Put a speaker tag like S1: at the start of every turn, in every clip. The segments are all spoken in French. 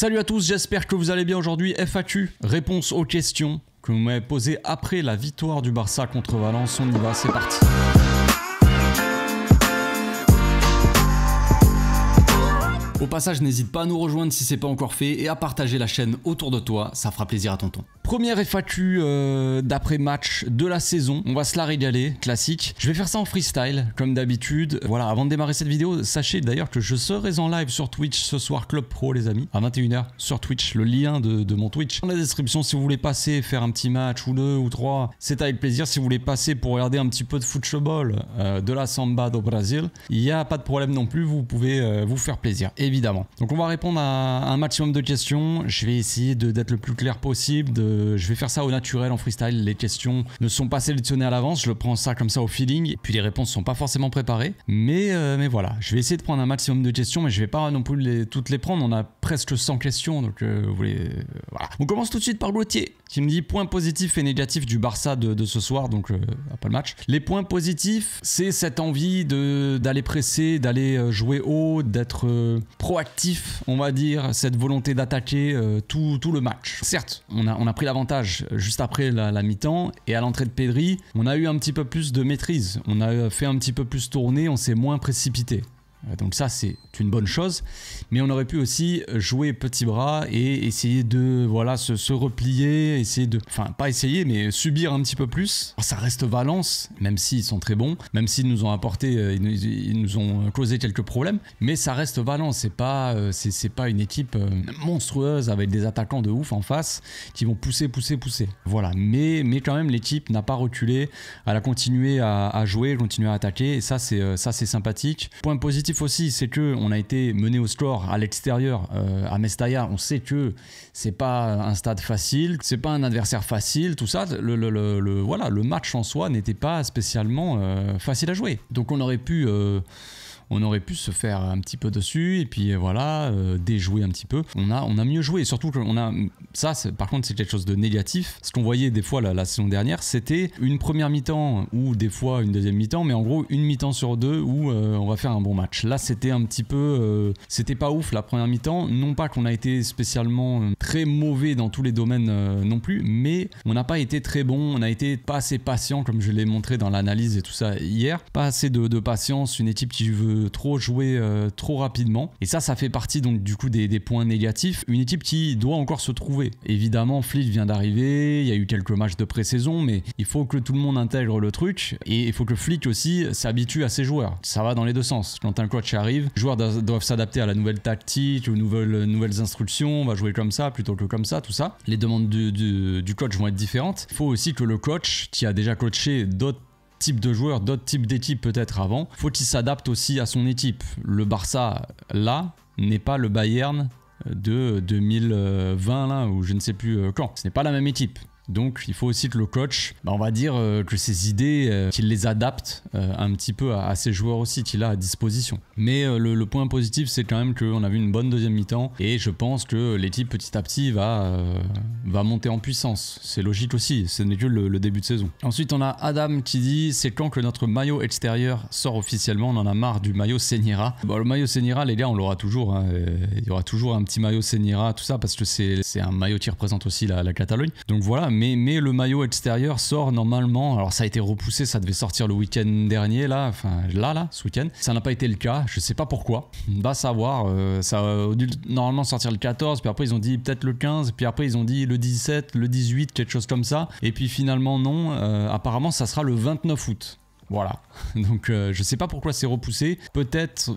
S1: Salut à tous, j'espère que vous allez bien aujourd'hui. FAQ, réponse aux questions que vous m'avez posées après la victoire du Barça contre Valence. On y va, c'est parti. Au passage, n'hésite pas à nous rejoindre si c'est pas encore fait et à partager la chaîne autour de toi, ça fera plaisir à tonton. Première FAQ euh, d'après-match de la saison. On va se la régaler, classique. Je vais faire ça en freestyle, comme d'habitude. Voilà, avant de démarrer cette vidéo, sachez d'ailleurs que je serai en live sur Twitch ce soir, Club Pro, les amis, à 21h sur Twitch. Le lien de, mon Twitch dans la description. Si vous voulez passer, faire un petit match ou deux ou trois, c'est avec plaisir. Si vous voulez passer pour regarder un petit peu de football, euh, de la samba do Brasil, il n'y a pas de problème non plus. Vous pouvez euh, vous faire plaisir, évidemment. Donc, on va répondre à un maximum de questions. Je vais essayer d'être le plus clair possible, de je vais faire ça au naturel en freestyle. Les questions ne sont pas sélectionnées à l'avance. Je prends ça comme ça au feeling. Et puis les réponses ne sont pas forcément préparées. Mais, euh, mais voilà, je vais essayer de prendre un maximum de questions, mais je vais pas non plus les, toutes les prendre. On a presque 100 questions. Donc euh, vous voulez. Euh, voilà. On commence tout de suite par Gauthier qui me dit points positifs et négatifs du Barça de, ce soir. Donc pas le match. Les points positifs, c'est cette envie d'aller presser, d'aller jouer haut, d'être proactif, on va dire, cette volonté d'attaquer tout, tout le match. Certes, on a, on a pris euh, juste après la, la mi-temps. Et à l'entrée de Pedri, on a eu un petit peu plus de maîtrise. On a euh, fait un petit peu plus tourner, on s'est moins précipité. Euh, donc ça, c'est une bonne chose. Mais on aurait pu aussi jouer petit bras et essayer de voilà se, replier, essayer de... Enfin, pas essayer, mais subir un petit peu plus. ça reste Valence, même s'ils sont très bons, même s'ils nous ont apporté, euh, ils, nous ont causé quelques problèmes. Mais ça reste Valence, c'est pas, euh, c'est pas une équipe monstrueuse avec des attaquants de ouf en face qui vont pousser, pousser, pousser. Voilà, mais, mais quand même, l'équipe n'a pas reculé, elle a continué à, à jouer, continué à attaquer. Et ça, c'est sympathique. Point positif aussi, c'est que on a été mené au score à l'extérieur, euh, à Mestalla. On sait que c'est pas un stade facile, c'est pas un adversaire facile, tout ça. Le, voilà, le match en soi n'était pas spécialement euh, facile à jouer. Donc on aurait pu euh, on aurait pu se faire un petit peu dessus et puis euh, voilà, euh, déjouer un petit peu. On a, on a mieux joué et surtout qu'on a. Ça, par contre, c'est quelque chose de négatif. Ce qu'on voyait des fois la, saison dernière, c'était une première mi-temps ou des fois une deuxième mi-temps, mais en gros, une mi-temps sur deux où euh, on va faire un bon match. Là, c'était un petit peu. c'était pas ouf la première mi-temps. Non pas qu'on a été spécialement très mauvais dans tous les domaines non plus, mais on n'a pas été très bon. On a été pas assez patient, comme je l'ai montré dans l'analyse et tout ça hier. Pas assez de patience. Une équipe qui veut trop jouer euh, trop rapidement. Et ça, ça fait partie donc du coup des, points négatifs. Une équipe qui doit encore se trouver. Évidemment, Fleet vient d'arriver, il y a eu quelques matchs de pré-saison, mais il faut que tout le monde intègre le truc et il faut que Flick aussi s'habitue à ses joueurs. Ça va dans les deux sens. Quand un coach arrive, les joueurs doivent s'adapter à la nouvelle tactique, aux nouvelles, nouvelles instructions, on va jouer comme ça plutôt que comme ça, tout ça. Les demandes du, du, du coach vont être différentes. Il faut aussi que le coach qui a déjà coaché d'autres Type de joueur, d'autres types d'équipes peut-être avant. Faut qu'il s'adapte aussi à son équipe. Le Barça, là, n'est pas le Bayern de 2020, là, ou je ne sais plus euh, quand. Ce n'est pas la même équipe. Donc il faut aussi que le coach, bah, on va dire euh, que ses idées, euh, qu'il les adapte euh, un petit peu à, ses joueurs aussi qu'il a à disposition. Mais le, point positif, c'est quand même qu'on a vu une bonne deuxième mi-temps et je pense que l'équipe petit à petit va, va monter en puissance. C'est logique aussi, ce n'est que le, début de saison. Ensuite, on a Adam qui dit c'est quand que notre maillot extérieur sort officiellement, on en a marre du maillot Senira. Bon, le maillot Senira, les gars, on l'aura toujours. Hein, il y aura toujours un petit maillot Senira, tout ça, parce que c'est un maillot qui représente aussi la Catalogne. Donc voilà, mais, le maillot extérieur sort normalement. Alors ça a été repoussé, ça devait sortir le week-end dernier, là, enfin là, là, ce week-end. Ça n'a pas été le cas, je sais pas pourquoi. On Va savoir, euh, ça normalement sortir le 14, puis après ils ont dit peut-être le 15, puis après ils ont dit le 17, le 18, quelque chose comme ça. Et puis finalement non, euh, apparemment ça sera le 29 août. Voilà. Donc je euh, je sais pas pourquoi c'est repoussé. Peut-être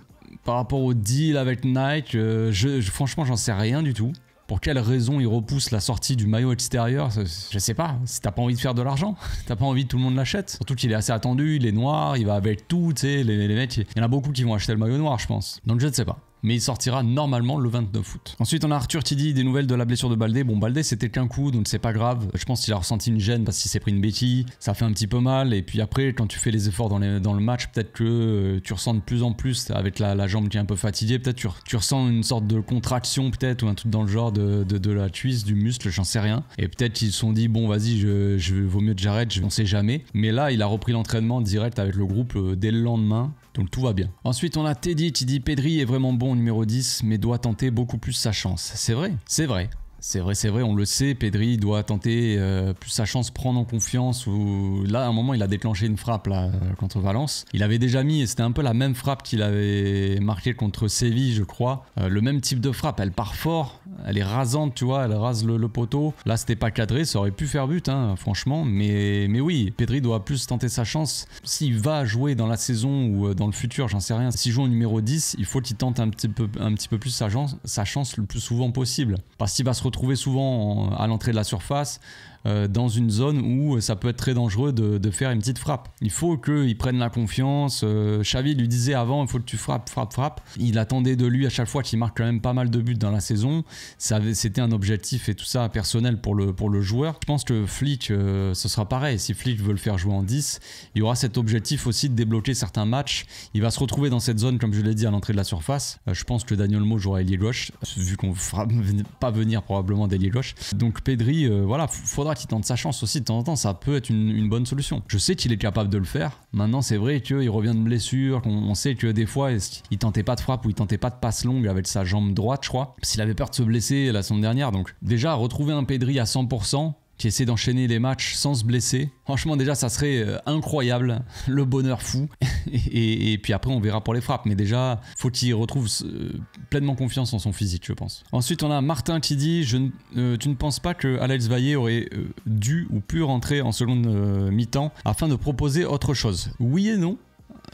S1: par rapport au deal avec Nike, je, franchement j'en sais rien du tout pour quelle raison il repousse la sortie du maillot extérieur Je sais pas. Si t'as pas envie de faire de l'argent, t'as pas envie que tout le monde l'achète. Surtout qu'il est assez attendu, il est noir, il va avec tout, tu sais. Les, les mecs, il y en a beaucoup qui vont acheter le maillot noir, je pense. Donc je ne sais pas mais il sortira normalement le 29 août. Ensuite, on a Arthur qui dit des nouvelles de la blessure de Baldé. Bon, Baldé, c'était qu'un coup, donc c'est pas grave. Je pense qu'il a ressenti une gêne parce qu'il s'est pris une bêtise, Ça fait un petit peu mal. Et puis après, quand tu fais les efforts dans, le match, peut-être que euh, tu ressens de plus en plus avec la, jambe qui est un peu fatiguée. Peut-être tu, tu ressens une sorte de contraction, peut-être, ou un truc dans le genre de, la cuisse, du muscle, j'en sais rien. Et peut-être qu'ils se sont dit, bon, vas-y, je, vaut mieux que j'arrête, on sait jamais. Mais là, il a repris l'entraînement direct avec le groupe euh, dès le lendemain. Donc tout va bien. Ensuite, on a Teddy qui dit Pedri est vraiment bon numéro 10, mais doit tenter beaucoup plus sa chance. C'est vrai, c'est vrai. C'est vrai, c'est vrai, on le sait, Pedri doit tenter euh, plus sa chance, prendre en confiance. Ou... Là, à un moment, il a déclenché une frappe euh, contre Valence. Il avait déjà mis, et c'était un peu la même frappe qu'il avait marquée contre Séville, je crois. Euh, le même type de frappe, elle part fort, elle est rasante, tu vois, elle rase le, poteau. Là, c'était pas cadré, ça aurait pu faire but, hein, franchement. Mais, mais oui, Pedri doit plus tenter sa chance. S'il va jouer dans la saison ou euh, dans le futur, j'en sais rien, s'il joue au numéro 10, il faut qu'il tente un petit peu, un petit peu plus sa chance, sa chance le plus souvent possible. Parce qu'il va se retrouver souvent à l'entrée de la surface, euh, dans une zone où euh, ça peut être très dangereux de, faire une petite frappe. Il faut qu'il prenne la confiance. Euh, Xavi lui disait avant, il faut que tu frappes, frappes, frappes. Il attendait de lui à chaque fois qu'il marque quand même pas mal de buts dans la saison. C'était un objectif et tout ça personnel pour le, pour le joueur. Je pense que Flick, ce sera pareil. Si Flick veut le faire jouer en 10, il y aura cet objectif aussi de débloquer certains matchs. Il va se retrouver dans cette zone, comme je l'ai dit, à l'entrée de la surface. je pense que Daniel Mo jouera ailier gauche, vu qu'on ne fera pas venir probablement d'ailier gauche. Donc Pedri, voilà, faudra qui tente sa chance aussi de temps en temps, ça peut être une, bonne solution. Je sais qu'il est capable de le faire. Maintenant, c'est vrai qu'il revient de blessure, on sait que des fois, il tentait pas de frappe ou il tentait pas de passe longue avec sa jambe droite, je crois. S'il avait peur de se blesser la semaine dernière, donc déjà, retrouver un Pedri à 100%, qui essaie d'enchaîner les matchs sans se blesser. Franchement, déjà, ça serait euh, incroyable, le bonheur fou. et, puis après, on verra pour les frappes. Mais déjà, faut qu'il retrouve euh, pleinement confiance en son physique, je pense. Ensuite, on a Martin qui dit je, euh, Tu ne penses pas que Alex Vaillé aurait dû ou pu rentrer en seconde mi-temps afin de proposer autre chose Oui et non.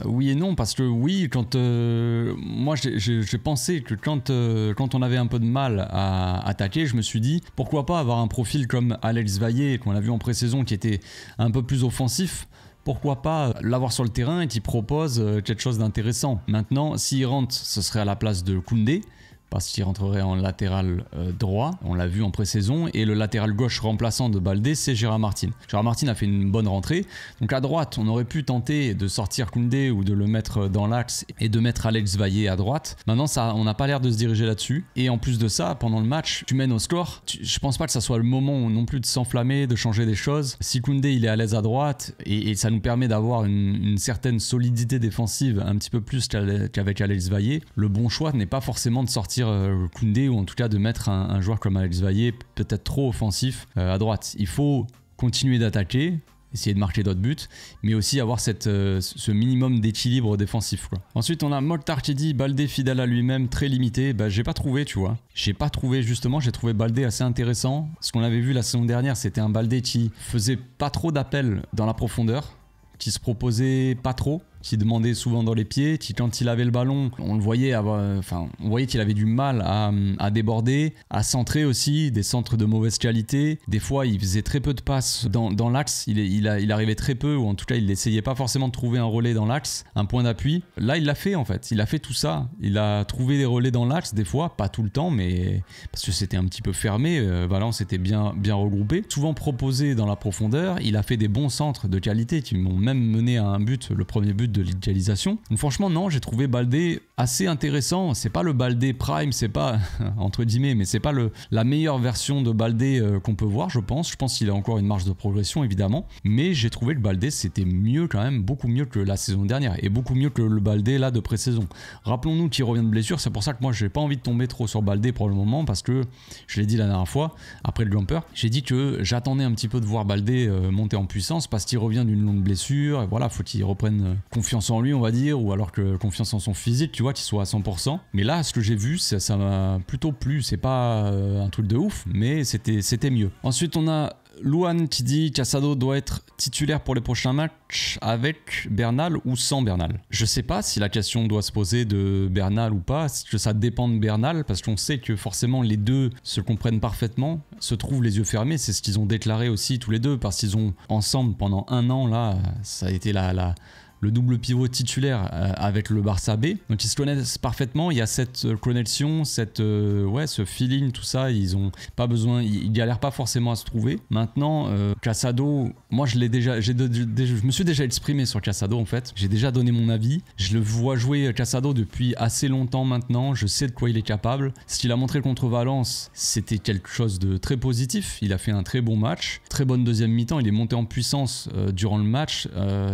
S1: Oui et non, parce que oui, quand euh, moi j'ai pensé que euh, quand, on avait un peu de mal à attaquer, je me suis dit pourquoi pas avoir un profil comme Alex Vaillé qu'on a vu en pré-saison qui était un peu plus offensif pourquoi pas l'avoir sur le terrain et qui propose euh, quelque chose d'intéressant. Maintenant, s'il rentre, ce serait à la place de Koundé, parce qu'il rentrerait en latéral euh, droit, on l'a vu en pré-saison, et le latéral gauche remplaçant de Baldé, c'est Gérard Martin. Gérard Martin a fait une bonne rentrée, donc à droite, on aurait pu tenter de sortir Koundé ou de le mettre dans l'axe et de mettre Alex Vaillé à droite. Maintenant, ça, on n'a pas l'air de se diriger là-dessus, et en plus de ça, pendant le match, tu mènes au score, je pense pas que ça soit le moment non plus de s'enflammer, de changer des choses. Si Koundé, il est à l'aise à droite, et, ça nous permet d'avoir une, certaine solidité défensive, un petit peu plus qu'avec Alex Vaillé, le bon choix n'est pas forcément de sortir euh, Koundé ou en tout cas de mettre un, joueur comme Alex Vaillé, peut-être trop offensif, euh, à droite. Il faut continuer d'attaquer, essayer de marquer d'autres buts, mais aussi avoir euh, ce minimum d'équilibre défensif. Ensuite, on a Mokhtar Baldé fidèle à lui-même, très limité. Bah, j'ai pas trouvé, tu vois. J'ai pas trouvé, justement, j'ai trouvé Baldé assez intéressant. Ce qu'on avait vu la saison dernière, c'était un Baldé qui faisait pas trop d'appels dans la profondeur, qui se proposait pas trop, qui demandait souvent dans les pieds, qui quand il avait le ballon, on le voyait avoir, enfin, on voyait qu'il avait du mal à, déborder, à centrer aussi, des centres de mauvaise qualité. Des fois, il faisait très peu de passes dans, l'axe, il, il, arrivait très peu, ou en tout cas, il n'essayait pas forcément de trouver un relais dans l'axe, un point d'appui. Là, il l'a fait en fait, il a fait tout ça. Il a trouvé des relais dans l'axe, des fois, pas tout le temps, mais parce que c'était un petit peu fermé, euh, Valence était bien, bien regroupé. Souvent proposé dans la profondeur, il a fait des bons centres de qualité qui m'ont même mené à un but, le premier but de de l'idéalisation. franchement non, j'ai trouvé Baldé assez intéressant. C'est pas le Baldé Prime, c'est pas entre guillemets, mais c'est pas le, la meilleure version de Baldé euh, qu'on peut voir, je pense. Je pense qu'il a encore une marge de progression évidemment, mais j'ai trouvé que Baldé c'était mieux quand même, beaucoup mieux que la saison dernière et beaucoup mieux que le Baldé là de pré-saison. Rappelons-nous qu'il revient de blessure, c'est pour ça que moi j'ai pas envie de tomber trop sur Baldé pour le moment parce que je l'ai dit la dernière fois après le jumper, j'ai dit que j'attendais un petit peu de voir Baldé euh, monter en puissance parce qu'il revient d'une longue blessure et voilà, faut qu'il reprenne euh, confiance en lui, on va dire, ou alors que confiance en son physique, tu vois, qu'il soit à 100%. Mais là, ce que j'ai vu, ça m'a plutôt plu. C'est pas euh, un truc de ouf, mais c'était mieux. Ensuite, on a Luan qui dit qu'Assado doit être titulaire pour les prochains matchs avec Bernal ou sans Bernal. Je sais pas si la question doit se poser de Bernal ou pas, que ça dépend de Bernal, parce qu'on sait que forcément les deux se comprennent parfaitement, se trouvent les yeux fermés, c'est ce qu'ils ont déclaré aussi tous les deux, parce qu'ils ont ensemble pendant un an là, ça a été la, la le double pivot titulaire euh, avec le Barça B. Donc ils se connaissent parfaitement, il y a cette euh, connexion, cette, euh, ouais, ce feeling, tout ça, ils ont pas besoin, ils, galèrent pas forcément à se trouver. Maintenant, Casado, moi je l'ai déjà, j'ai je me suis déjà exprimé sur Casado en fait, j'ai déjà donné mon avis, je le vois jouer Casado depuis assez longtemps maintenant, je sais de quoi il est capable. Ce qu'il a montré contre Valence, c'était quelque chose de très positif, il a fait un très bon match, très bonne deuxième mi-temps, il est monté en puissance durant le match,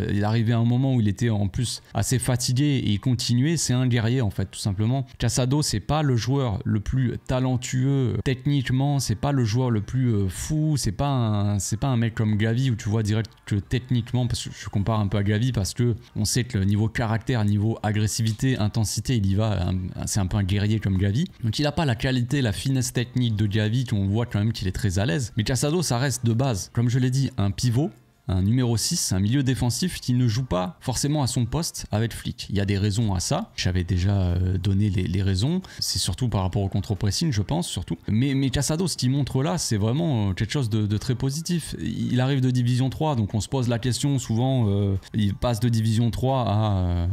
S1: il est arrivé à un moment il était en plus assez fatigué et il continuait, c'est un guerrier en fait, tout simplement. Casado, c'est pas le joueur le plus talentueux euh, techniquement, c'est pas le joueur le plus euh, fou, c'est pas c'est pas un mec comme Gavi où tu vois direct que techniquement, parce que je compare un peu à Gavi parce que on sait que le niveau caractère, niveau agressivité, intensité, il y va, c'est un peu un guerrier comme Gavi. Donc il n'a pas la qualité, la finesse technique de Gavi, qu'on voit quand même qu'il est très à l'aise. Mais Casado, ça reste de base, comme je l'ai dit, un pivot un numéro 6, un milieu défensif qui ne joue pas forcément à son poste avec flic. Il y a des raisons à ça. J'avais déjà euh, donné les, raisons. C'est surtout par rapport au contre-pressing, je pense, surtout. Mais, mais Casado, ce qu'il montre là, c'est vraiment euh, quelque chose de, très positif. Il arrive de Division 3, donc on se pose la question souvent, euh, il passe de Division 3 à,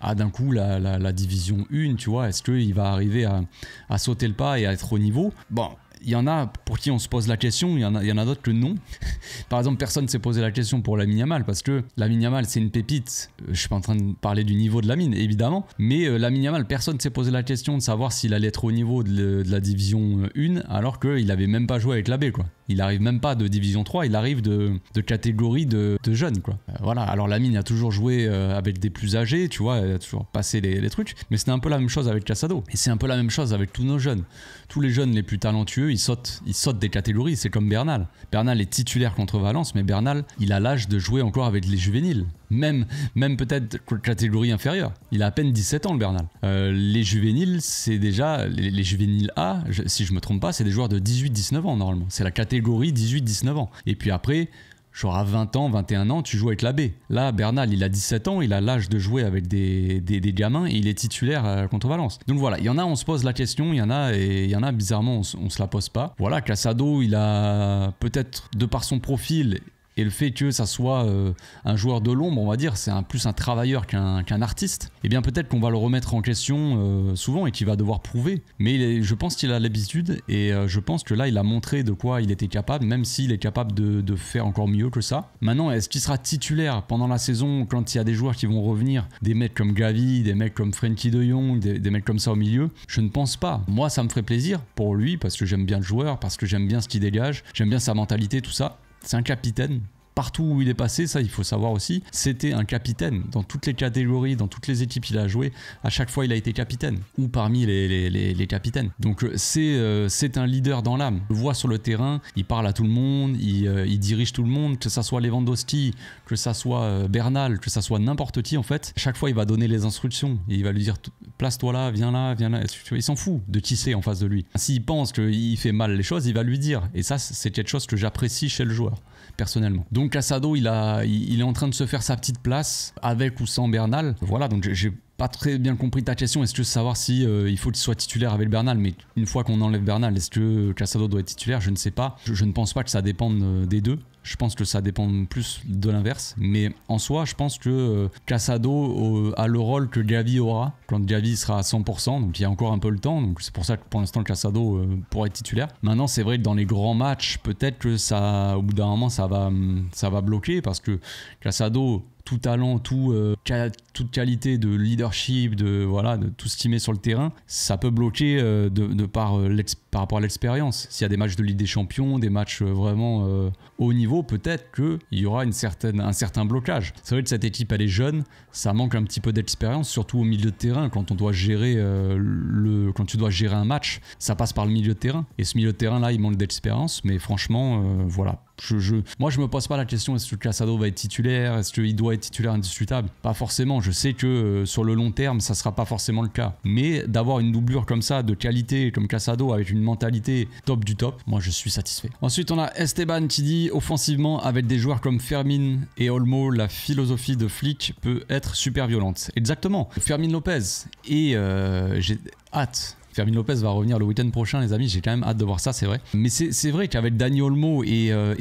S1: à d'un coup la, Division 1, tu vois. Est-ce qu'il va arriver à, à sauter le pas et à être au niveau Bon, il y en a pour qui on se pose la question, il y en a, d'autres que non. Par exemple, personne ne s'est posé la question pour la Yamal parce que la Yamal c'est une pépite. Euh, je suis pas en train de parler du niveau de la mine, évidemment, mais euh, la Yamal, personne ne s'est posé la question de savoir s'il allait être au niveau de, la division 1 euh, alors qu'il n'avait même pas joué avec la B, quoi. Il arrive même pas de division 3, il arrive de, catégorie de, jeunes, quoi. voilà, alors la mine a toujours joué avec des plus âgés, tu vois, a toujours passé les, les trucs, mais c'est un peu la même chose avec Casado et c'est un peu la même chose avec tous nos jeunes tous les jeunes les plus talentueux, ils sautent, ils sautent des catégories. C'est comme Bernal. Bernal est titulaire contre Valence, mais Bernal, il a l'âge de jouer encore avec les juvéniles. Même, même peut-être catégorie inférieure. Il a à peine 17 ans, le Bernal. Euh, les juvéniles, c'est déjà. Les, juvéniles A, si je me trompe pas, c'est des joueurs de 18-19 ans, normalement. C'est la catégorie 18-19 ans. Et puis après, genre à 20 ans, 21 ans, tu joues avec l'abbé. Là, Bernal, il a 17 ans, il a l'âge de jouer avec des, des, gamins et il est titulaire euh, contre Valence. Donc voilà, il y en a, on se pose la question, il y en a, et il y en a, bizarrement, on, ne se la pose pas. Voilà, Cassado, il a peut-être, de par son profil et le fait que ça soit euh, un joueur de l'ombre, on va dire, c'est plus un travailleur qu'un artiste, et eh bien peut-être qu'on va le remettre en question euh, souvent et qu'il va devoir prouver. Mais je pense qu'il a l'habitude et euh, je pense que là, il a montré de quoi il était capable, même s'il est capable de, faire encore mieux que ça. Maintenant, est-ce qu'il sera titulaire pendant la saison quand il y a des joueurs qui vont revenir, des mecs comme Gavi, des mecs comme Frankie de Jong, des, des mecs comme ça au milieu Je ne pense pas. Moi, ça me ferait plaisir pour lui parce que j'aime bien le joueur, parce que j'aime bien ce qu'il dégage, j'aime bien sa mentalité, tout ça. C'est un capitaine partout où il est passé, ça il faut savoir aussi, c'était un capitaine. Dans toutes les catégories, dans toutes les équipes il a joué, à chaque fois il a été capitaine, ou parmi les, capitaines. Donc euh, euh, c'est un leader dans l'âme. le voit sur le terrain, il parle à tout le monde, euh, il, dirige tout le monde, que ça soit Lewandowski, que ça soit Bernal, que ça soit n'importe qui en fait. Chaque fois il va donner les instructions, et il va lui dire place-toi là, viens là, viens là. Il s'en fout de tisser en face de lui. S'il pense qu'il fait mal les choses, il va lui dire. Et ça c'est quelque chose que j'apprécie chez le joueur personnellement. Donc Casado, il, a, il, est en train de se faire sa petite place avec ou sans Bernal. Voilà, donc j'ai pas très bien compris ta question. Est-ce que savoir si euh, il faut qu'il soit titulaire avec Bernal Mais une fois qu'on enlève Bernal, est-ce que Casado doit être titulaire Je ne sais pas. Je, je, ne pense pas que ça dépende euh, des deux. Je pense que ça dépend plus de l'inverse. Mais en soi, je pense que euh, Casado euh, a le rôle que Gavi aura quand Gavi sera à 100%. Donc il y a encore un peu le temps. Donc c'est pour ça que pour l'instant, Casado euh, pourrait être titulaire. Maintenant, c'est vrai que dans les grands matchs, peut-être que ça, au bout d'un moment, ça va, mm, ça va bloquer parce que Casado tout talent, tout, toute qualité de leadership, de voilà, de tout met sur le terrain, ça peut bloquer de, par l'expérience par rapport à l'expérience. S'il y a des matchs de Ligue des Champions, des matchs euh, vraiment euh, haut niveau, peut-être qu'il y aura une certaine, un certain blocage. C'est vrai que cette équipe, elle est jeune, ça manque un petit peu d'expérience, surtout au milieu de terrain, quand on doit gérer euh, le, quand tu dois gérer un match, ça passe par le milieu de terrain. Et ce milieu de terrain-là, il manque d'expérience, mais franchement, voilà, je, je, moi, je me pose pas la question est-ce que Casado va être titulaire Est-ce qu'il doit être titulaire indiscutable Pas forcément. Je sais que euh, sur le long terme, ça sera pas forcément le cas. Mais d'avoir une doublure comme ça, de qualité, comme Casado, avec une mentalité top du top, moi, je suis satisfait. Ensuite, on a Esteban qui dit offensivement, avec des joueurs comme Fermin et Olmo, la philosophie de flic peut être super violente. Exactement. Fermin Lopez et euh, j'ai hâte Fermin Lopez va revenir le week-end prochain, les amis. J'ai quand même hâte de voir ça, c'est vrai. Mais c'est vrai qu'avec Dani Olmo et, euh,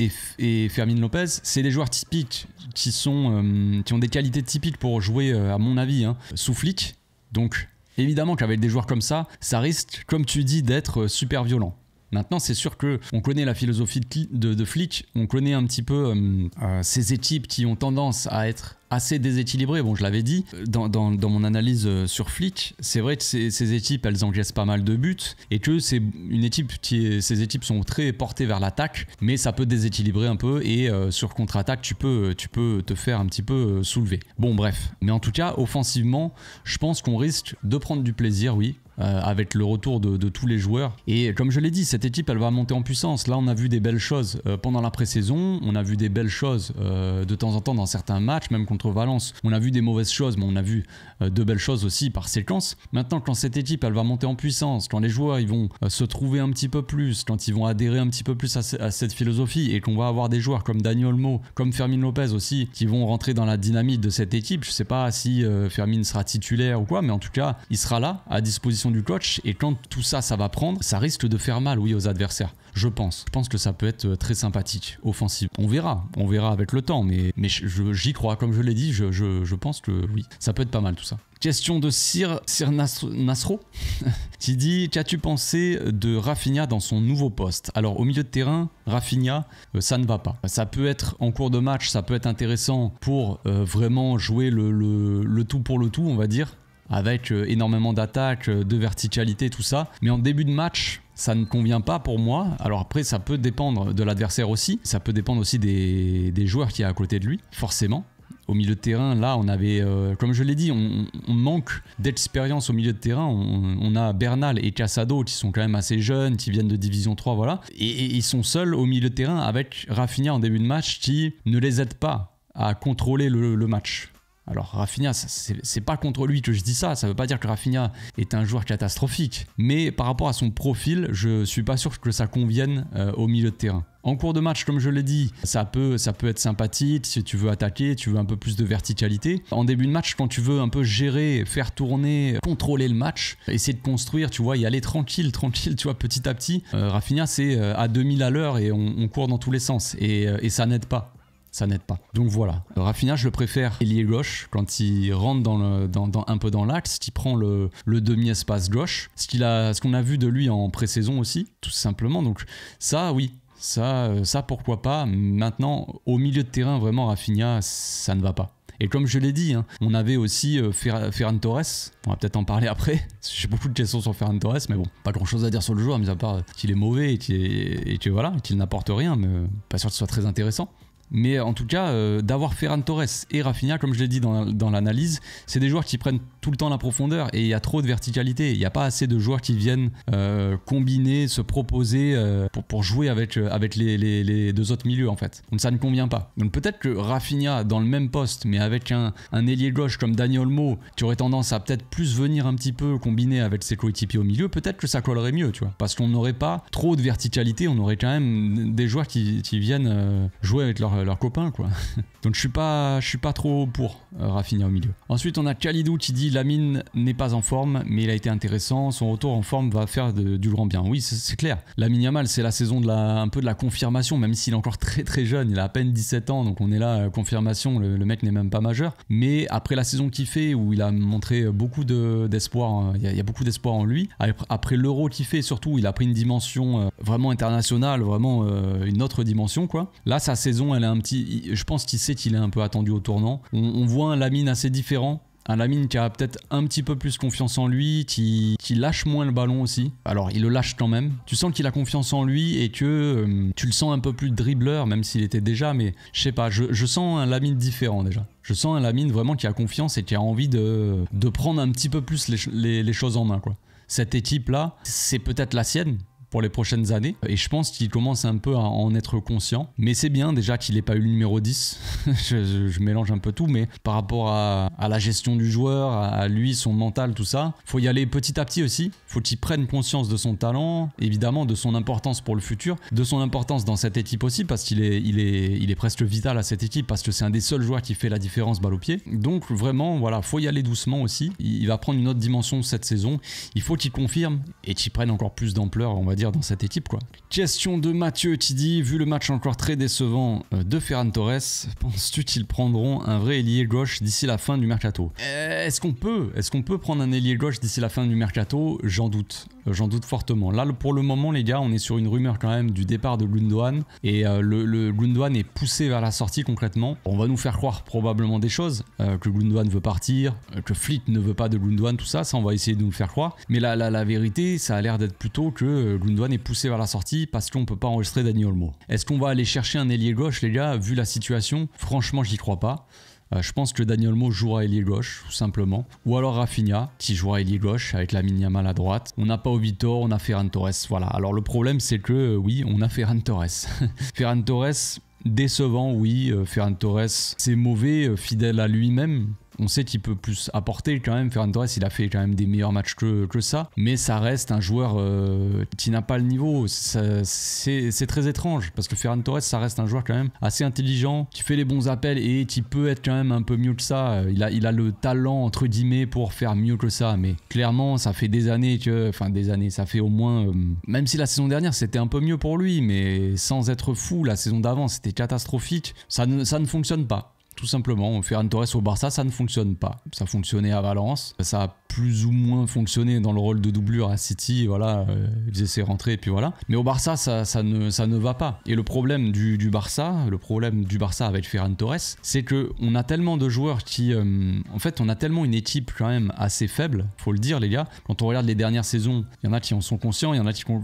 S1: Fermin Lopez, c'est des joueurs typiques qui, sont, euh, qui ont des qualités typiques pour jouer, euh, à mon avis, hein, sous flic. Donc, évidemment qu'avec des joueurs comme ça, ça risque, comme tu dis, d'être super violent. Maintenant, c'est sûr que on connaît la philosophie de, de, Flick, on connaît un petit peu euh, euh, ces équipes qui ont tendance à être assez déséquilibrées. Bon, je l'avais dit dans, mon analyse euh, sur Flick, c'est vrai que ces, équipes, elles encaissent pas mal de buts et que c'est une équipe qui ces équipes sont très portées vers l'attaque, mais ça peut déséquilibrer un peu et sur contre-attaque, tu peux, tu peux te faire un petit peu soulever. Bon, bref. Mais en tout cas, offensivement, je pense qu'on risque de prendre du plaisir, oui, euh, avec le retour de, tous les joueurs. Et comme je l'ai dit, cette équipe, elle va monter en puissance. Là, on a vu des belles choses euh, pendant la pré-saison, on a vu des belles choses euh, de temps en temps dans certains matchs, même contre Valence. On a vu des mauvaises choses, mais on a vu de belles choses aussi par séquence. Maintenant, quand cette équipe, elle va monter en puissance, quand les joueurs, ils vont se trouver un petit peu plus, quand ils vont adhérer un petit peu plus à, cette philosophie, et qu'on va avoir des joueurs comme Daniel Mo comme Fermin Lopez aussi, qui vont rentrer dans la dynamique de cette équipe. Je sais pas si Fermin sera titulaire ou quoi, mais en tout cas, il sera là, à disposition du coach, Et quand tout ça, ça va prendre, ça risque de faire mal, oui, aux adversaires. Je pense. Je pense que ça peut être euh, très sympathique, offensif. On verra. On verra avec le temps. Mais, mais j'y crois. Comme je l'ai dit, je, je, je pense que oui, ça peut être pas mal tout ça. Question de Sir, Sir Nasro, qui dit Qu'as-tu pensé de Rafinha dans son nouveau poste Alors, au milieu de terrain, Rafinha, euh, ça ne va pas. Ça peut être en cours de match, ça peut être intéressant pour euh, vraiment jouer le, le, tout pour le tout, on va dire avec euh, énormément d'attaques, euh, de verticalité, tout ça. Mais en début de match, ça ne convient pas pour moi. Alors après, ça peut dépendre de l'adversaire aussi. Ça peut dépendre aussi des, des joueurs qui est à côté de lui, forcément. Au milieu de terrain, là, on avait, euh, comme je l'ai dit, on, manque d'expérience au milieu de terrain. On, a Bernal et Casado qui sont quand même assez jeunes, qui viennent de Division 3, voilà. Et, ils sont seuls au milieu de terrain avec Rafinha en début de match qui ne les aide pas à contrôler le, le match. Alors Rafinha, c'est pas contre lui que je dis ça, ça veut pas dire que Rafinha est un joueur catastrophique, mais par rapport à son profil, je suis pas sûr que ça convienne euh, au milieu de terrain. En cours de match, comme je l'ai dit, ça peut, ça peut être sympathique si tu veux attaquer, tu veux un peu plus de verticalité. En début de match, quand tu veux un peu gérer, faire tourner, contrôler le match, essayer de construire, tu vois, y aller tranquille, tranquille, tu vois, petit à petit. Euh, Rafinha, c'est euh, à 2000 à l'heure et on, court dans tous les sens et ça n'aide pas ça n'aide pas. Donc voilà, Rafinha, je le préfère ailier gauche quand il rentre dans, le, un peu dans l'axe, qu'il prend le, demi-espace gauche, ce qu'il a, ce qu'on a vu de lui en pré-saison aussi, tout simplement. Donc ça, oui, ça, euh, ça pourquoi pas. Maintenant, au milieu de terrain, vraiment, Rafinha, ça ne va pas. Et comme je l'ai dit, hein, on avait aussi euh, Ferran Torres. On va peut-être en parler après. J'ai beaucoup de questions sur Ferran Torres, mais bon, pas grand-chose à dire sur le joueur, mis à part qu'il est mauvais et qu'il voilà, qu'il n'apporte rien, mais euh, pas sûr que ce soit très intéressant. Mais en tout cas, euh, d'avoir Ferran Torres et Rafinha, comme je l'ai dit dans, dans l'analyse, c'est des joueurs qui prennent tout le temps la profondeur et il y a trop de verticalité. Il n'y a pas assez de joueurs qui viennent euh, combiner, se proposer euh, pour, pour, jouer avec, avec les, les, deux autres milieux en fait. Donc ça ne convient pas. Donc peut-être que Rafinha dans le même poste, mais avec un, un ailier gauche comme Daniel Mo qui aurait tendance à peut-être plus venir un petit peu combiner avec ses coéquipiers au milieu, peut-être que ça collerait mieux, tu vois. Parce qu'on n'aurait pas trop de verticalité, on aurait quand même des joueurs qui, qui viennent jouer avec leur euh, leurs copains quoi. Donc je suis pas, je suis pas trop pour euh, raffiner au milieu. Ensuite on a Khalidou qui dit Lamine n'est pas en forme mais il a été intéressant, son retour en forme va faire du grand bien. Oui c'est clair, Lamine Yamal c'est la saison de la, un peu de la confirmation même s'il est encore très très jeune, il a à peine 17 ans donc on est là euh, confirmation, le, mec n'est même pas majeur. Mais après la saison qu'il fait où il a montré beaucoup d'espoir, hein, il, il y, a beaucoup d'espoir en lui, après, l'euro qu'il fait surtout, il a pris une dimension vraiment internationale, vraiment une autre dimension quoi. Là sa saison elle un petit. Je pense qu'il sait qu'il est un peu attendu au tournant. On, voit un Lamine assez différent. Un Lamine qui a peut-être un petit peu plus confiance en lui, qui, qui, lâche moins le ballon aussi. Alors il le lâche quand même. Tu sens qu'il a confiance en lui et que euh, tu le sens un peu plus dribbleur, même s'il était déjà, mais je sais pas, je, sens un Lamine différent déjà. Je sens un Lamine vraiment qui a confiance et qui a envie de, de prendre un petit peu plus les, les choses en main. Quoi. Cette équipe-là, c'est peut-être la sienne, pour les prochaines années. Et je pense qu'il commence un peu à en être conscient. Mais c'est bien déjà qu'il n'ait pas eu le numéro 10. je, mélange un peu tout, mais par rapport à, la gestion du joueur, à, lui, son mental, tout ça, faut y aller petit à petit aussi. Faut qu'il prenne conscience de son talent, évidemment, de son importance pour le futur, de son importance dans cette équipe aussi, parce qu'il est, il est, il est presque vital à cette équipe, parce que c'est un des seuls joueurs qui fait la différence balle au pied. Donc vraiment, voilà, faut y aller doucement aussi. Il, il va prendre une autre dimension cette saison. Il faut qu'il confirme et qu'il prenne encore plus d'ampleur, on va dire dans cette équipe. Quoi. Question de Mathieu qui dit Vu le match encore très décevant euh, de Ferran Torres, penses-tu qu'ils prendront un vrai ailier gauche d'ici la fin du mercato euh, Est-ce qu'on peut, est ce qu'on peut prendre un ailier gauche d'ici la fin du mercato J'en doute. Euh, j'en doute fortement. Là, pour le moment, les gars, on est sur une rumeur quand même du départ de Gundogan. Et le, le Gundogan est poussé vers la sortie concrètement. On va nous faire croire probablement des choses que Gundogan veut partir, que Flick ne veut pas de Gundogan, tout ça. Ça, on va essayer de nous le faire croire. Mais la, la, la vérité, ça a l'air d'être plutôt que doit est poussé vers la sortie parce qu'on ne peut pas enregistrer Daniel Mo. Est-ce qu'on va aller chercher un ailier gauche, les gars Vu la situation, franchement, j'y crois pas. Euh, je pense que Daniel Mo jouera ailier gauche, tout simplement. Ou alors Rafinha, qui jouera ailier gauche avec la mal à droite. On n'a pas Ovitor, on a Ferran Torres. Voilà. Alors le problème, c'est que euh, oui, on a Ferran Torres. Ferran Torres, décevant, oui. Euh, Ferran Torres, c'est mauvais, fidèle à lui-même on sait qu'il peut plus apporter quand même. Ferran Torres, il a fait quand même des meilleurs matchs que, que ça, mais ça reste un joueur euh, qui n'a pas le niveau. C'est très étrange parce que Ferran Torres, ça reste un joueur quand même assez intelligent, qui fait les bons appels et qui peut être quand même un peu mieux que ça. Il a, il a le talent entre guillemets pour faire mieux que ça, mais clairement, ça fait des années que, enfin des années, ça fait au moins, euh, même si la saison dernière c'était un peu mieux pour lui, mais sans être fou, la saison d'avant c'était catastrophique. Ça ça ne fonctionne pas. Tout simplement, un Torres au Barça, ça ne fonctionne pas. Ça fonctionnait à Valence, ça plus ou moins fonctionné dans le rôle de doublure à City, voilà, euh, il faisait ses rentrées et puis voilà. Mais au Barça, ça, ça, ne, ça ne va pas. Et le problème du, du Barça, le problème du Barça avec Ferran Torres, c'est que on a tellement de joueurs qui, euh, en fait, on a tellement une équipe quand même assez faible, faut le dire les gars. Quand on regarde les dernières saisons, il y en a qui en sont conscients, il y en a qui, ont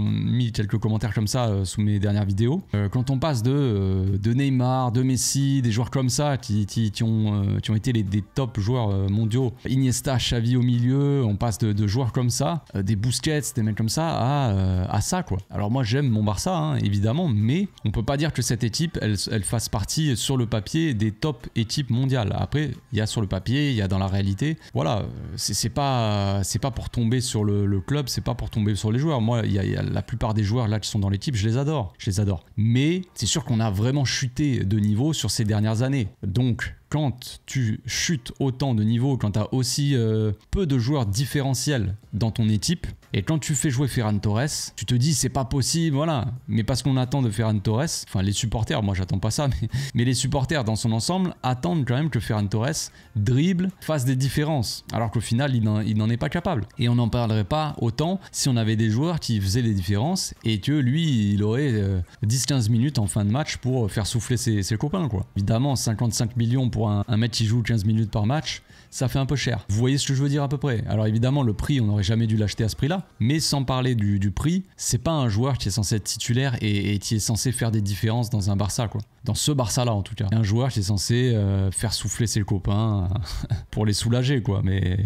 S1: mis quelques commentaires comme ça euh, sous mes dernières vidéos. quand on passe de, de Neymar, de Messi, des joueurs comme ça qui, qui, ont, qui ont été les, des top joueurs mondiaux, Iniesta, Xavi, au milieu, on passe de, joueurs comme ça, euh, des Busquets, des mecs comme ça, euh, à, ça quoi. Alors moi j'aime mon Barça hein, évidemment, mais on peut pas dire que cette équipe elle, fasse partie sur le papier des top équipes mondiales. Après il y a sur le papier, il y a dans la réalité, voilà, euh, c'est pas c'est pas pour tomber sur le, club, c'est pas pour tomber sur les joueurs. Moi il y, y, a la plupart des joueurs là qui sont dans l'équipe, je les adore, je les adore. Mais c'est sûr qu'on a vraiment chuté de niveau sur ces dernières années. Donc quand tu chutes autant de niveaux, quand tu as aussi euh, peu de joueurs différentiels dans ton équipe. Et quand tu fais jouer Ferran Torres, tu te dis c'est pas possible, voilà. Mais parce qu'on attend de Ferran Torres, enfin les supporters, moi j'attends pas ça, mais, les supporters dans son ensemble attendent quand même que Ferran Torres dribble, fasse des différences. Alors qu'au final, il n'en est pas capable. Et on n'en parlerait pas autant si on avait des joueurs qui faisaient des différences et que lui, il aurait 10-15 euh, minutes en fin de match pour faire souffler ses, copains, quoi. Évidemment, 55 millions pour un, un mec qui joue 15 minutes par match, ça fait un peu cher. Vous voyez ce que je veux dire à peu près Alors évidemment, le prix, on aurait jamais dû l'acheter à ce prix-là. Mais sans parler du, prix, c'est pas un joueur qui est censé être titulaire et, qui est censé faire des différences dans un Barça, quoi. Dans ce Barça-là, en tout cas. Un joueur qui est censé euh, faire souffler ses copains pour les soulager, quoi. Mais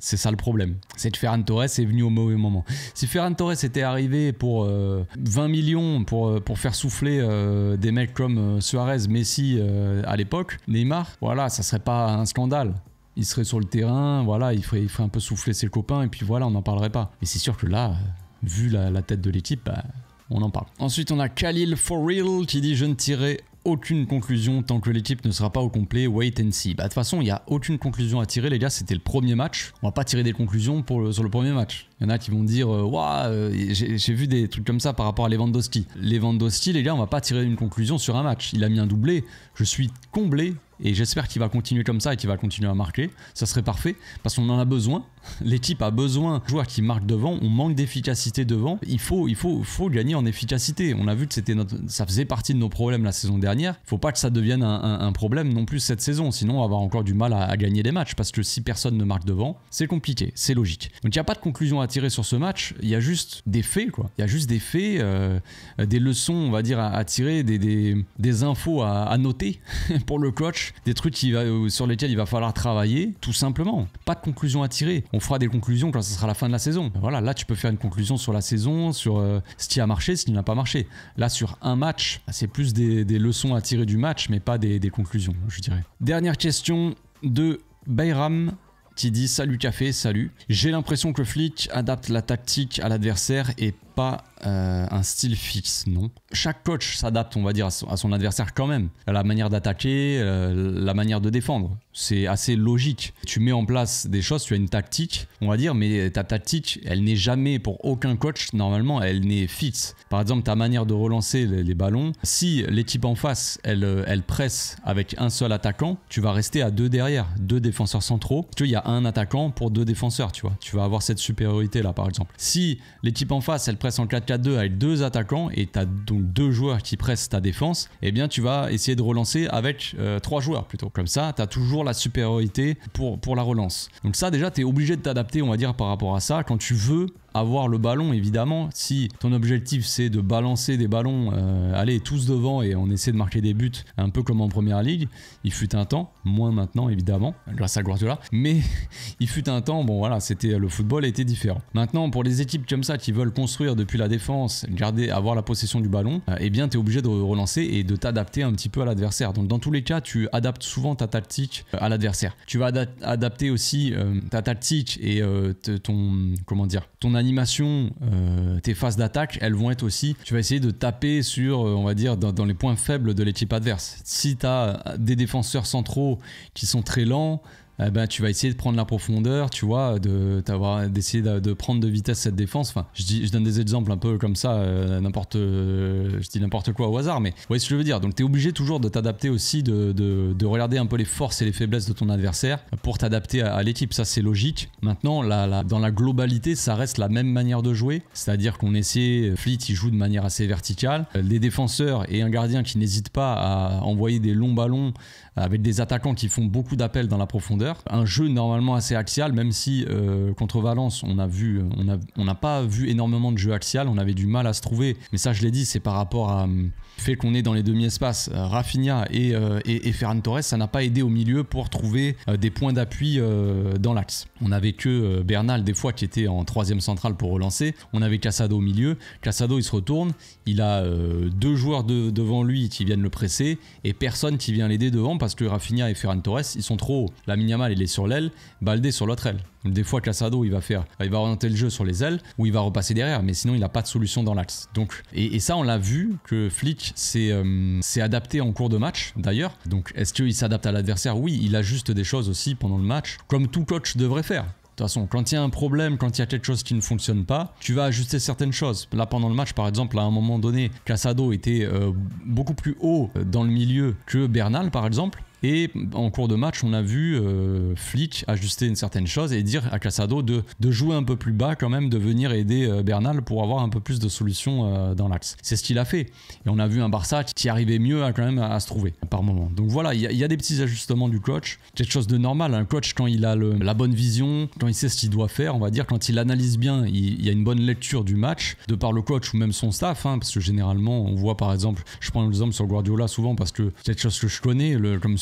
S1: c'est ça le problème. C'est que Ferran Torres est venu au mauvais moment. Si Ferran Torres était arrivé pour 20 euh, millions pour, euh, pour faire souffler des mecs comme Suarez, Messi à l'époque, Neymar, voilà, ça serait pas un scandale il serait sur le terrain, voilà, il ferait, un peu souffler ses copains, et puis voilà, on n'en parlerait pas. Mais c'est sûr que là, vu la, tête de l'équipe, bah, on en parle. Ensuite, on a Khalil For Real qui dit Je ne tirerai aucune conclusion tant que l'équipe ne sera pas au complet, wait and see. Bah, de toute façon, il n'y a aucune conclusion à tirer, les gars, c'était le premier match. On va pas tirer des conclusions sur le premier match. Il y en a qui vont dire Waouh, euh, j'ai vu des trucs comme ça par rapport à Lewandowski. Lewandowski, les gars, on va pas tirer une conclusion sur un match. Il a mis un doublé. Je suis comblé et j'espère qu'il va continuer comme ça et qu'il va continuer à marquer. Ça serait parfait parce qu'on en a besoin. L'équipe a besoin de joueurs qui marquent devant. On manque d'efficacité devant. Il faut, il faut, faut gagner en efficacité. On a vu que c'était notre, ça faisait partie de nos problèmes la saison dernière. Il faut pas que ça devienne un, problème non plus cette saison. Sinon, on va avoir encore du mal à, gagner des matchs parce que si personne ne marque devant, c'est compliqué. C'est logique. Donc, il n'y a pas de conclusion à tirer sur ce match. Il y a juste des faits, quoi. Il y a juste des faits, euh, des leçons, on va dire, à, tirer, des, des, infos à, à noter pour le coach, des trucs qui va, euh, sur lesquels il va falloir travailler, tout simplement. Pas de conclusion à tirer on fera des conclusions quand ce sera la fin de la saison. Voilà, là tu peux faire une conclusion sur la saison, sur euh, ce qui a marché, ce qui n'a pas marché. Là sur un match, c'est plus des, leçons à tirer du match, mais pas des, des conclusions, je dirais. Dernière question de Bayram qui dit salut café, salut. J'ai l'impression que Flick adapte la tactique à l'adversaire et pas euh, un style fixe, non. Chaque coach s'adapte, on va dire, à son, adversaire quand même. La manière d'attaquer, euh, la manière de défendre. C'est assez logique. Tu mets en place des choses, tu as une tactique, on va dire, mais ta tactique, elle n'est jamais, pour aucun coach, normalement, elle n'est fixe. Par exemple, ta manière de relancer les, ballons, si l'équipe en face, elle, euh, elle presse avec un seul attaquant, tu vas rester à deux derrière, deux défenseurs centraux. Tu vois, il y a un attaquant pour deux défenseurs, tu vois. Tu vas avoir cette supériorité-là, par exemple. Si l'équipe en face, elle presse en 4-4-2 avec deux attaquants et tu as donc deux joueurs qui pressent ta défense, et eh bien tu vas essayer de relancer avec euh, trois joueurs plutôt. Comme ça, tu as toujours la supériorité pour, pour la relance. Donc ça déjà, tu es obligé de t'adapter, on va dire, par rapport à ça quand tu veux avoir le ballon, évidemment. Si ton objectif c'est de balancer des ballons, euh, aller tous devant et on essaie de marquer des buts, un peu comme en première ligue, il fut un temps, moins maintenant évidemment, grâce à Guardiola, mais il fut un temps, bon voilà, c'était le football était différent. Maintenant, pour les équipes comme ça qui veulent construire depuis la défense, garder, avoir la possession du ballon, et euh, eh bien tu es obligé de relancer et de t'adapter un petit peu à l'adversaire. Donc dans tous les cas, tu adaptes souvent ta tactique euh, à l'adversaire. Tu vas adapter aussi ta tactique et ton, comment dire, ton animation, euh, tes phases d'attaque, elles vont être aussi, tu vas essayer de taper sur, euh, on va dire, dans, les points faibles de l'équipe adverse. Si tu as des défenseurs centraux qui sont très lents, eh ben, tu vas essayer de prendre la profondeur, tu vois, d'essayer de, de, prendre de vitesse cette défense. Enfin, je, donne des exemples un peu comme ça, euh, n'importe, euh, je dis n'importe quoi au hasard, mais vous voyez ce que je veux dire. Donc, tu es obligé toujours de t'adapter aussi, de, regarder un peu les forces et les faiblesses de ton adversaire pour t'adapter à, l'équipe. Ça, c'est logique. Maintenant, dans la globalité, ça reste la même manière de jouer, c'est-à-dire qu'on essaie, Fleet, il joue de manière assez verticale. Euh, les défenseurs et un gardien qui n'hésite pas à envoyer des longs ballons avec des attaquants qui font beaucoup d'appels dans la profondeur. Un jeu normalement assez axial, même si euh, contre Valence, on a on n'a on pas vu énormément de jeux axial, on avait du mal à se trouver. Mais ça, je l'ai dit, c'est par rapport au hum, fait qu'on est dans les demi-espaces. Euh, Rafinha euh, et, et, Ferran Torres, ça n'a pas aidé au milieu pour trouver des points d'appui dans l'axe. On n'avait que Bernal, des fois, qui était en troisième centrale pour relancer. On avait Casado au milieu. Casado, il se retourne. Il a deux joueurs devant lui qui viennent le presser et personne qui vient l'aider devant parce parce que Rafinha et Ferran Torres, ils sont trop hauts. La Miniamal, il est sur l'aile, Baldé sur l'autre aile. Des fois, Casado, il va faire, il va orienter le jeu sur les ailes ou il va repasser derrière, mais sinon, il n'a pas de solution dans l'axe. Donc, et, ça, on l'a vu que Flick euh, s'est adapté en cours de match, d'ailleurs. Donc, est-ce qu'il s'adapte à l'adversaire Oui, il ajuste des choses aussi pendant le match, comme tout coach devrait faire. De toute façon, quand il y a un problème, quand il y a quelque chose qui ne fonctionne pas, tu vas ajuster certaines choses. Là, pendant le match, par exemple, à un moment donné, Casado était euh, beaucoup plus haut dans le milieu que Bernal, par exemple. Et en cours de match, on a vu euh, Flick ajuster une certaine chose et dire à Casado de, jouer un peu plus bas quand même, de venir aider euh, Bernal pour avoir un peu plus de solutions euh, dans l'axe. C'est ce qu'il a fait. Et on a vu un Barça qui arrivait mieux quand même à, se trouver par moment. Donc voilà, il y, a des petits ajustements du coach. Quelque chose de normal. Un coach, quand il a la bonne vision, quand il sait ce qu'il doit faire, on va dire, quand il analyse bien, il, y a une bonne lecture du match, de par le coach ou même son staff, hein, parce que généralement, on voit par exemple, je prends l'exemple sur Guardiola souvent parce que quelque chose que je connais, le, comme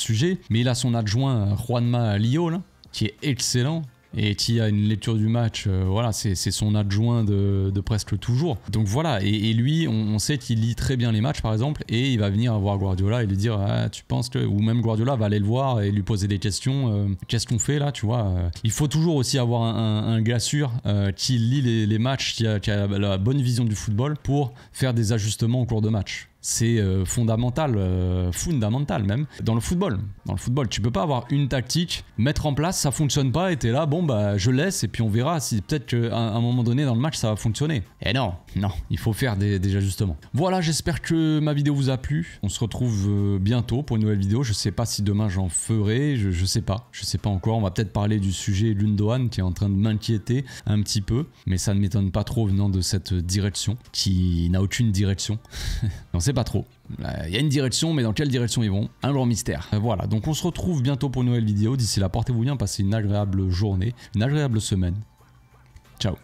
S1: mais il a son adjoint euh, Juanma Liol, qui est excellent, et qui a une lecture du match, euh, voilà, c'est son adjoint de, presque toujours. Donc voilà, et, lui, on, sait qu'il lit très bien les matchs par exemple, et il va venir voir Guardiola et lui dire ah, Tu penses que. Ou même Guardiola va aller le voir et lui poser des questions euh, Qu'est-ce qu'on fait là Tu vois, il faut toujours aussi avoir un, gars sûr qui lit les, matchs, qui a, qui a, la bonne vision du football pour faire des ajustements au cours de match c'est euh, fondamental, euh, fondamental même, dans le football. Dans le football, tu peux pas avoir une tactique, mettre en place, ça fonctionne pas, et t'es là, bon bah je laisse, et puis on verra si peut-être qu'à un moment donné dans le match ça va fonctionner. Et eh non, non, il faut faire des, des ajustements. Voilà, j'espère que ma vidéo vous a plu. On se retrouve euh, bientôt pour une nouvelle vidéo. Je sais pas si demain j'en ferai, je, je sais pas, je sais pas encore. On va peut-être parler du sujet Lundoan qui est en train de m'inquiéter un petit peu, mais ça ne m'étonne pas trop venant de cette direction qui n'a aucune direction. pas trop. Il euh, y a une direction, mais dans quelle direction ils vont Un grand mystère. Euh, voilà, donc on se retrouve bientôt pour une nouvelle vidéo. D'ici là, portez-vous bien, passez une agréable journée, une agréable semaine. Ciao